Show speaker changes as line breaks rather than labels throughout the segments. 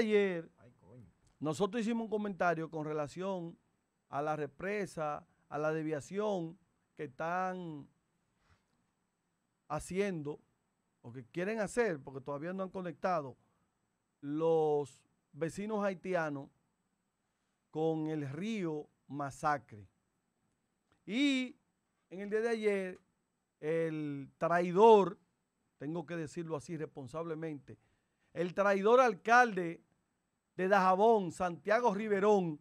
ayer nosotros hicimos un comentario con relación a la represa, a la deviación que están haciendo o que quieren hacer, porque todavía no han conectado, los vecinos haitianos con el río Masacre. Y en el día de ayer, el traidor, tengo que decirlo así responsablemente, el traidor alcalde de Dajabón, Santiago Riverón,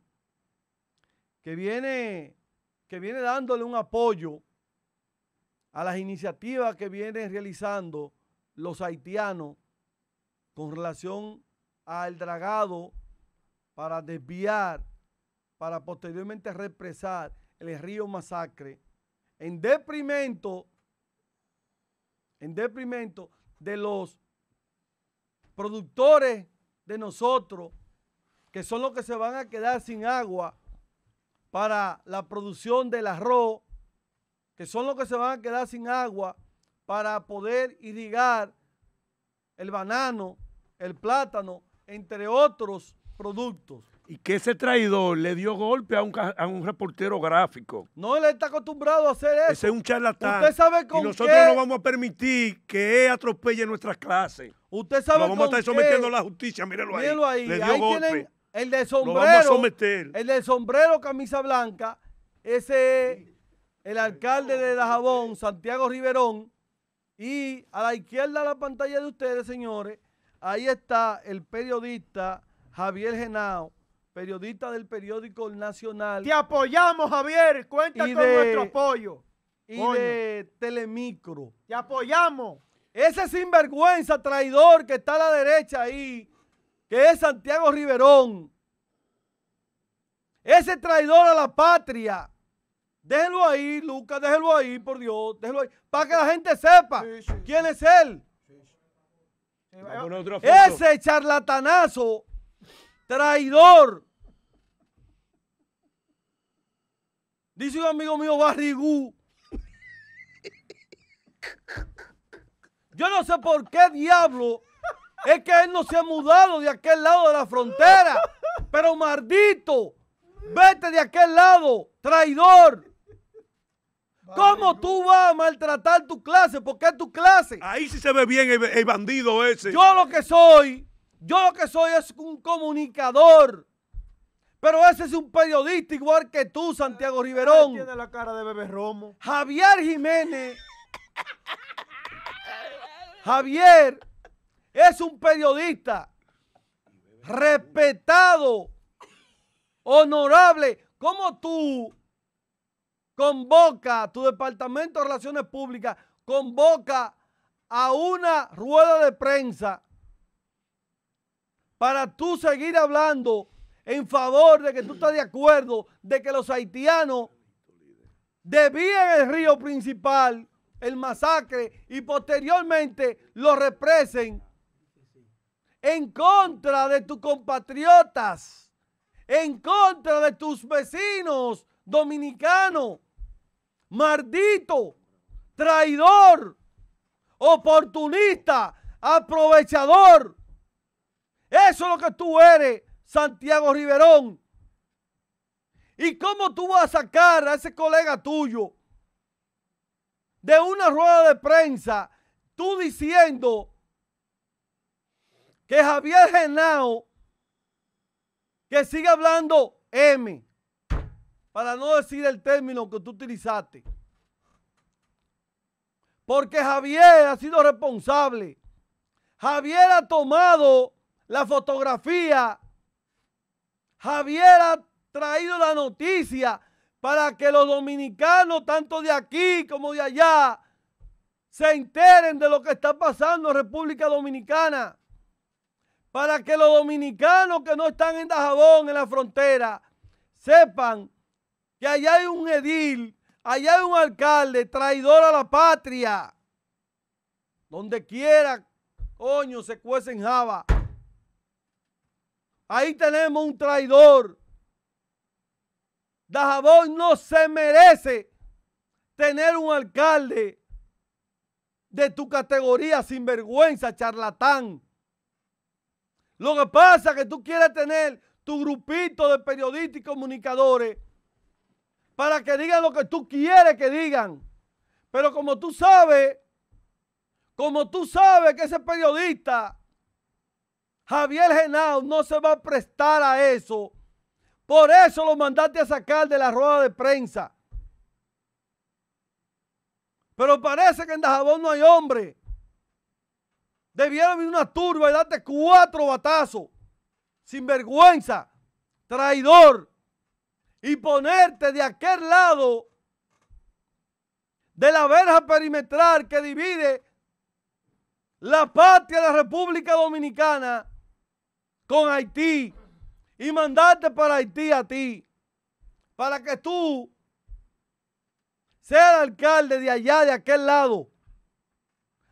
que viene, que viene dándole un apoyo a las iniciativas que vienen realizando los haitianos con relación al dragado para desviar, para posteriormente represar el río Masacre, en deprimento, en deprimento de los productores de nosotros que son los que se van a quedar sin agua para la producción del arroz, que son los que se van a quedar sin agua para poder irrigar el banano, el plátano, entre otros productos. ¿Y que ese traidor le dio golpe a un, reportero gráfico? No, él está acostumbrado a hacer eso. Ese es un charlatán. Usted sabe con y nosotros no vamos a permitir que él atropelle nuestras clases. Usted sabe cómo. vamos a estar sometiendo a la justicia, mírelo ahí. Le dio golpe. El de sombrero. someter. El de sombrero, camisa blanca, ese el alcalde de Dajabón, Santiago Riverón. Y a la izquierda de la pantalla de ustedes, señores, ahí está el periodista Javier Genao, periodista del periódico Nacional. Te apoyamos, Javier. Cuenta con nuestro apoyo.
Y de
Telemicro. Te apoyamos. Ese sinvergüenza traidor que está a la derecha ahí, que es Santiago Riverón, ese traidor a la patria, Déjelo ahí, Lucas, Déjelo ahí, por Dios, déjenlo ahí, para que la gente sepa quién es él. Eh, ese charlatanazo, traidor. Dice un amigo mío, Barrigú. Yo no sé por qué diablo es que él no se ha mudado de aquel lado de la frontera. Pero maldito, vete de aquel lado, traidor. ¿Cómo tú vas a maltratar tu clase? Porque es tu clase. Ahí sí se ve bien el, bandido ese. Yo lo que soy, yo lo que soy es un comunicador. Pero ese es un periodista igual que tú, Santiago Riverón. Tiene la cara de bebé Romo. Javier Jiménez. Javier es un periodista respetado, honorable. Como tú convoca tu departamento de relaciones públicas, convoca a una rueda de prensa para tú seguir hablando en favor de que tú estás de acuerdo de que los haitianos debían el río principal, el masacre, y posteriormente lo represen en contra de tus compatriotas, en contra de tus vecinos dominicanos. Maldito, traidor, oportunista, aprovechador. Eso es lo que tú eres, Santiago Riverón. ¿Y cómo tú vas a sacar a ese colega tuyo de una rueda de prensa, tú diciendo que Javier Genao, que sigue hablando M, para no decir el término que tú utilizaste. Porque Javier ha sido responsable. Javier ha tomado la fotografía. Javier ha traído la noticia para que los dominicanos, tanto de aquí como de allá, se enteren de lo que está pasando en República Dominicana para que los dominicanos que no están en Dajabón, en la frontera, sepan que allá hay un edil, allá hay un alcalde traidor a la patria. Donde quiera, coño, se cuece Java. Ahí tenemos un traidor. Dajabón no se merece tener un alcalde de tu categoría, sinvergüenza, charlatán. Lo que pasa es que tú quieres tener tu grupito de periodistas y comunicadores para que digan lo que tú quieres que digan. Pero como tú sabes, como tú sabes que ese periodista, Javier Genao, no se va a prestar a eso. Por eso lo mandaste a sacar de la rueda de prensa. Pero parece que en Dajabón no hay hombre. Debieron venir una turba y darte cuatro batazos. Sin vergüenza. Traidor. Y ponerte de aquel lado de la verja perimetral que divide la patria de la República Dominicana con Haití y mandarte para Haití a ti, para que tú seas el alcalde de allá, de aquel lado,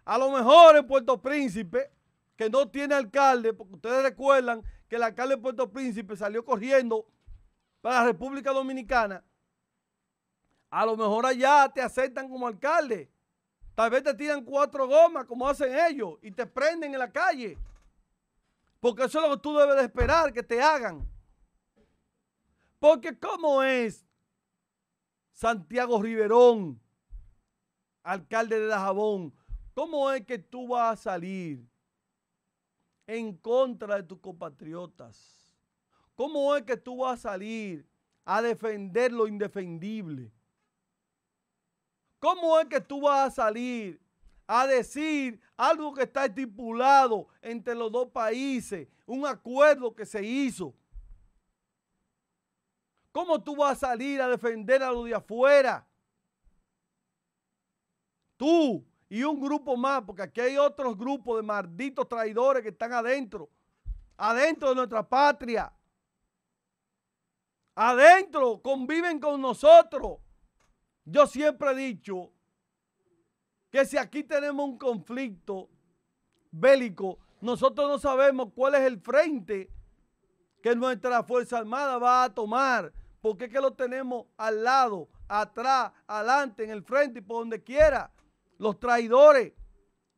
a lo mejor en Puerto Príncipe, que no tiene alcalde, porque ustedes recuerdan que el alcalde de Puerto Príncipe salió corriendo para la República Dominicana, a lo mejor allá te aceptan como alcalde. Tal vez te tiran cuatro gomas como hacen ellos y te prenden en la calle. Porque eso es lo que tú debes de esperar que te hagan. Porque ¿cómo es Santiago Riverón, alcalde de Dajabón? ¿Cómo es que tú vas a salir en contra de tus compatriotas? ¿Cómo es que tú vas a salir a defender lo indefendible? ¿Cómo es que tú vas a salir a decir algo que está estipulado entre los dos países, un acuerdo que se hizo? ¿Cómo tú vas a salir a defender a los de afuera? Tú, y un grupo más, porque aquí hay otros grupos de malditos traidores que están adentro, adentro de nuestra patria. Adentro conviven con nosotros. Yo siempre he dicho que si aquí tenemos un conflicto bélico, nosotros no sabemos cuál es el frente que nuestra Fuerza Armada va a tomar, porque es que lo tenemos al lado, atrás, adelante, en el frente y por donde quiera los traidores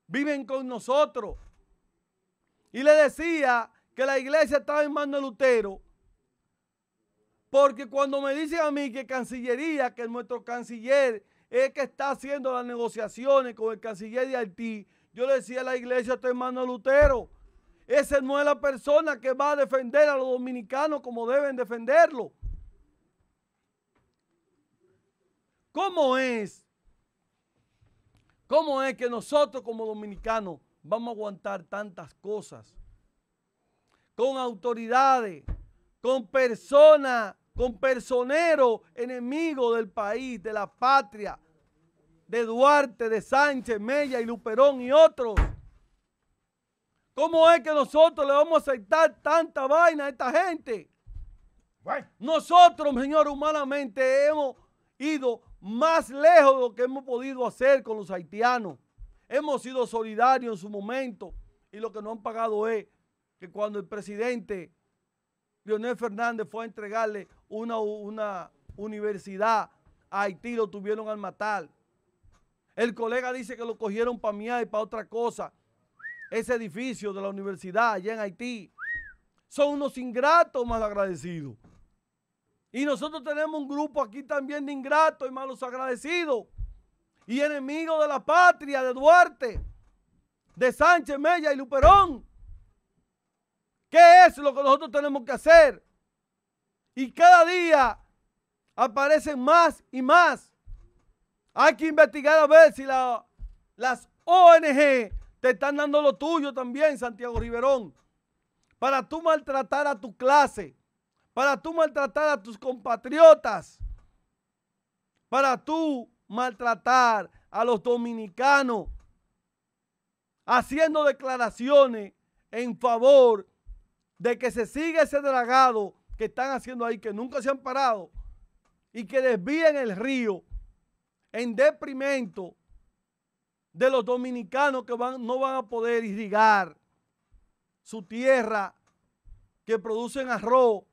viven con nosotros. Y le decía que la iglesia estaba en manos de Lutero, porque cuando me dicen a mí que Cancillería, que nuestro canciller es que está haciendo las negociaciones con el canciller de Haití, yo le decía a la iglesia, está en manos de Lutero. Esa no es la persona que va a defender a los dominicanos como deben defenderlo. ¿Cómo es ¿Cómo es que nosotros como dominicanos vamos a aguantar tantas cosas? Con autoridades, con personas, con personeros enemigos del país, de la patria, de Duarte, de Sánchez, Mella y Luperón y otros. ¿Cómo es que nosotros le vamos a aceptar tanta vaina a esta gente? Nosotros, señor, humanamente hemos ido más lejos de lo que hemos podido hacer con los haitianos. Hemos sido solidarios en su momento y lo que no han pagado es que cuando el presidente Leonel Fernández fue a entregarle una, una universidad a Haití, lo tuvieron al matar. El colega dice que lo cogieron para mí y para otra cosa. Ese edificio de la universidad allá en Haití. Son unos ingratos más agradecidos. Y nosotros tenemos un grupo aquí también de ingratos y malos agradecidos y enemigos de la patria, de Duarte, de Sánchez Mella y Luperón. ¿Qué es lo que nosotros tenemos que hacer? Y cada día aparecen más y más. Hay que investigar a ver si las ONG te están dando lo tuyo también, Santiago Riverón, para tú maltratar a tu clase para tú maltratar a tus compatriotas, para tú maltratar a los dominicanos, haciendo declaraciones en favor de que se siga ese dragado que están haciendo ahí, que nunca se han parado, y que desvíen el río en deprimento de los dominicanos que no van a poder irrigar su tierra, que producen arroz,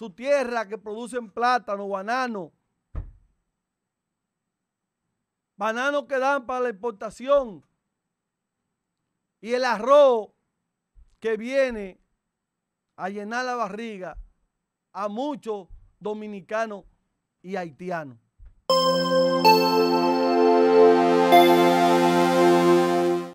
su tierra que producen plátano, banano. Banano que dan para la exportación Y el arroz que viene a llenar la barriga a muchos dominicanos y haitianos.